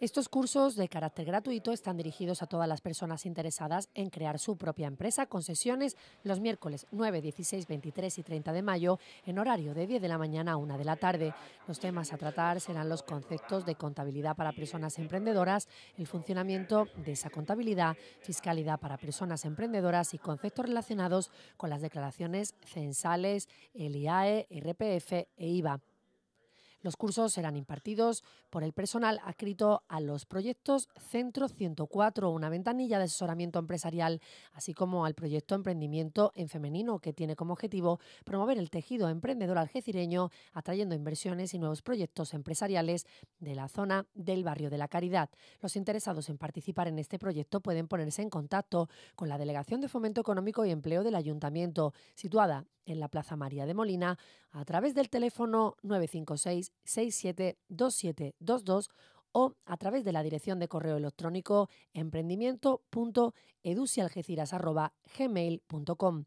Estos cursos de carácter gratuito están dirigidos a todas las personas interesadas en crear su propia empresa con sesiones los miércoles 9, 16, 23 y 30 de mayo en horario de 10 de la mañana a 1 de la tarde. Los temas a tratar serán los conceptos de contabilidad para personas emprendedoras, el funcionamiento de esa contabilidad, fiscalidad para personas emprendedoras y conceptos relacionados con las declaraciones censales, el IAE, RPF e, e IVA. Los cursos serán impartidos por el personal adscrito a los proyectos Centro 104, una ventanilla de asesoramiento empresarial, así como al proyecto Emprendimiento en Femenino, que tiene como objetivo promover el tejido emprendedor algecireño, atrayendo inversiones y nuevos proyectos empresariales de la zona del barrio de la Caridad. Los interesados en participar en este proyecto pueden ponerse en contacto con la Delegación de Fomento Económico y Empleo del Ayuntamiento, situada en la Plaza María de Molina, a través del teléfono 956-672722 o a través de la dirección de correo electrónico emprendimiento.educialgeciras.gmail.com.